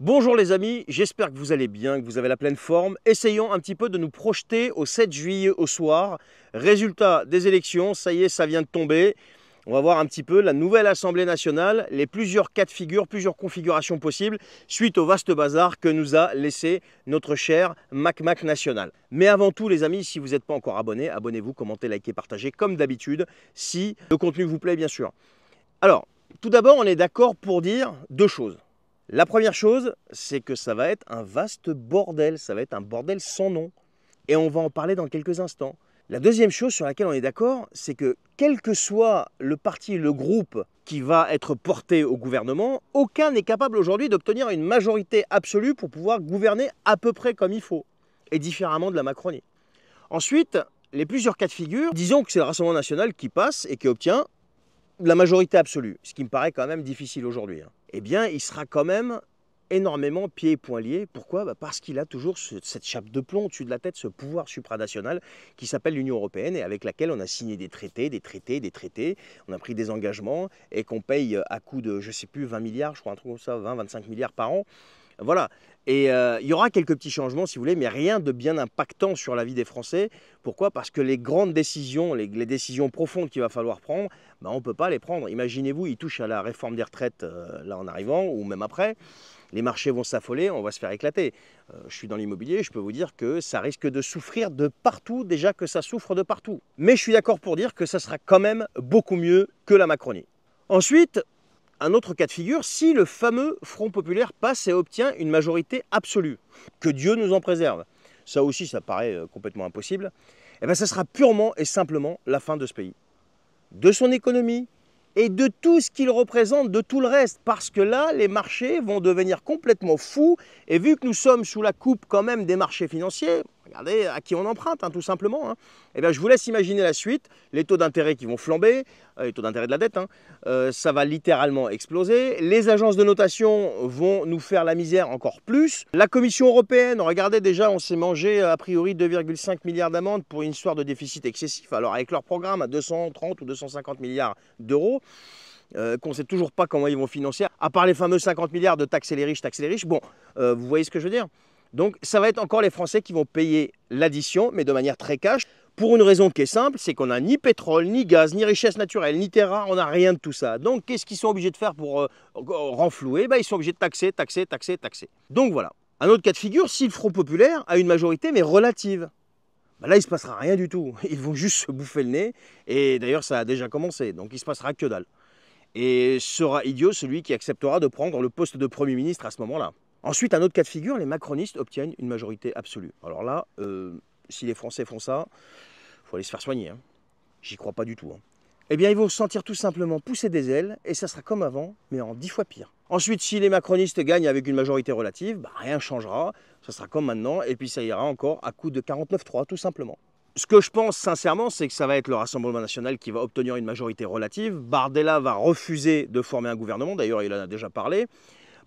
Bonjour les amis, j'espère que vous allez bien, que vous avez la pleine forme. Essayons un petit peu de nous projeter au 7 juillet au soir. Résultat des élections, ça y est, ça vient de tomber. On va voir un petit peu la nouvelle Assemblée nationale, les plusieurs cas de figure, plusieurs configurations possibles suite au vaste bazar que nous a laissé notre cher MacMac National. Mais avant tout les amis, si vous n'êtes pas encore abonné, abonnez-vous, commentez, likez, partagez comme d'habitude si le contenu vous plaît bien sûr. Alors, tout d'abord, on est d'accord pour dire deux choses. La première chose, c'est que ça va être un vaste bordel, ça va être un bordel sans nom. Et on va en parler dans quelques instants. La deuxième chose sur laquelle on est d'accord, c'est que quel que soit le parti, le groupe qui va être porté au gouvernement, aucun n'est capable aujourd'hui d'obtenir une majorité absolue pour pouvoir gouverner à peu près comme il faut, et différemment de la Macronie. Ensuite, les plusieurs cas de figure, disons que c'est le Rassemblement national qui passe et qui obtient la majorité absolue, ce qui me paraît quand même difficile aujourd'hui. Hein eh bien, il sera quand même énormément pieds et poings liés. Pourquoi bah, Parce qu'il a toujours cette chape de plomb au-dessus de la tête, ce pouvoir supranational qui s'appelle l'Union européenne et avec laquelle on a signé des traités, des traités, des traités, on a pris des engagements et qu'on paye à coût de, je sais plus, 20 milliards, je crois, un truc comme ça, 20, 25 milliards par an. Voilà, et euh, il y aura quelques petits changements, si vous voulez, mais rien de bien impactant sur la vie des Français. Pourquoi Parce que les grandes décisions, les, décisions profondes qu'il va falloir prendre, ben, on ne peut pas les prendre. Imaginez-vous, ils touchent à la réforme des retraites euh, là en arrivant, ou même après. Les marchés vont s'affoler, on va se faire éclater. Euh, je suis dans l'immobilier, je peux vous dire que ça risque de souffrir de partout, déjà que ça souffre de partout. Mais je suis d'accord pour dire que ça sera quand même beaucoup mieux que la Macronie. Ensuite, un autre cas de figure si le fameux Front populaire passe et obtient une majorité absolue. Que Dieu nous en préserve. Ça aussi, ça paraît euh, complètement impossible. et eh bien, ça sera purement et simplement la fin de ce pays, de son économie et de tout ce qu'il représente, de tout le reste, parce que là, les marchés vont devenir complètement fous, et vu que nous sommes sous la coupe quand même des marchés financiers, Regardez à qui on emprunte, hein, tout simplement. Hein. Eh bien, je vous laisse imaginer la suite, les taux d'intérêt qui vont flamber, euh, les taux d'intérêt de la dette, hein, euh, ça va littéralement exploser. Les agences de notation vont nous faire la misère encore plus. La Commission européenne, regardez déjà, on s'est mangé euh, a priori 2,5 milliards d'amendes pour une histoire de déficit excessif. Alors, avec leur programme à 230 ou 250 milliards d'euros, qu'on ne sait toujours pas comment ils vont financer, à part les fameux 50 milliards de taxer les riches, taxer les riches. Bon, vous voyez ce que je veux dire donc ça va être encore les Français qui vont payer l'addition, mais de manière très cash, pour une raison qui est simple, c'est qu'on n'a ni pétrole, ni gaz, ni richesse naturelle, ni terrain, on n'a rien de tout ça. Donc qu'est-ce qu'ils sont obligés de faire pour euh, euh, renflouer eh ben, Ils sont obligés de taxer, taxer, taxer, taxer. Donc voilà. Un autre cas de figure, si le Front Populaire a une majorité, mais relative, ben là, il ne se passera rien du tout. Ils vont juste se bouffer le nez. Et d'ailleurs, ça a déjà commencé. Donc, il se passera que dalle. Et sera idiot celui qui acceptera de prendre le poste de Premier ministre à ce moment-là. Ensuite, un autre cas de figure, les macronistes obtiennent une majorité absolue. Alors là, euh, si les Français font ça, il faut aller se faire soigner. Hein. J'y crois pas du tout. Hein. Eh bien, ils vont se sentir tout simplement pousser des ailes, et ça sera comme avant, mais en dix fois pire. Ensuite, si les macronistes gagnent avec une majorité relative, rien bah, rien changera, ça sera comme maintenant, et puis ça ira encore à coup de 49-3, tout simplement. Ce que je pense sincèrement, c'est que ça va être le Rassemblement national qui va obtenir une majorité relative. Bardella va refuser de former un gouvernement, d'ailleurs il en a déjà parlé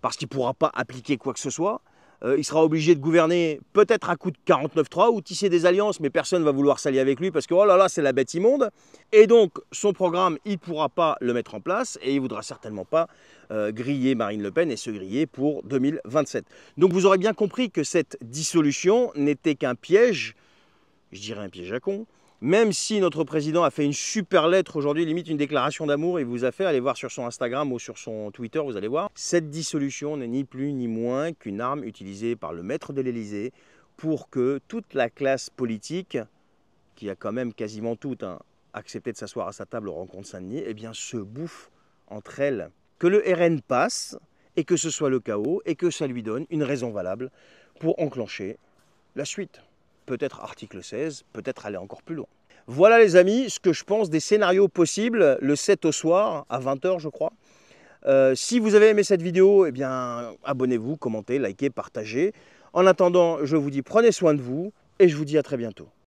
parce qu'il ne pourra pas appliquer quoi que ce soit. Euh, il sera obligé de gouverner peut-être à coup de 49-3 ou tisser des alliances, mais personne ne va vouloir s'allier avec lui parce que oh là là, c'est la bête immonde. Et donc, son programme, il ne pourra pas le mettre en place et il ne voudra certainement pas euh, griller Marine Le Pen et se griller pour 2027. Donc, vous aurez bien compris que cette dissolution n'était qu'un piège, je dirais un piège à con, même si notre président a fait une super lettre aujourd'hui, limite une déclaration d'amour, il vous a fait, aller voir sur son Instagram ou sur son Twitter, vous allez voir, cette dissolution n'est ni plus ni moins qu'une arme utilisée par le maître de l'Élysée pour que toute la classe politique, qui a quand même quasiment toute hein, accepté de s'asseoir à sa table aux rencontres Saint-Denis, eh bien se bouffe entre elles. Que le RN passe et que ce soit le chaos et que ça lui donne une raison valable pour enclencher la suite peut-être article 16, peut-être aller encore plus loin. Voilà les amis, ce que je pense des scénarios possibles le 7 au soir, à 20h je crois. Euh, si vous avez aimé cette vidéo, eh bien abonnez-vous, commentez, likez, partagez. En attendant, je vous dis prenez soin de vous et je vous dis à très bientôt.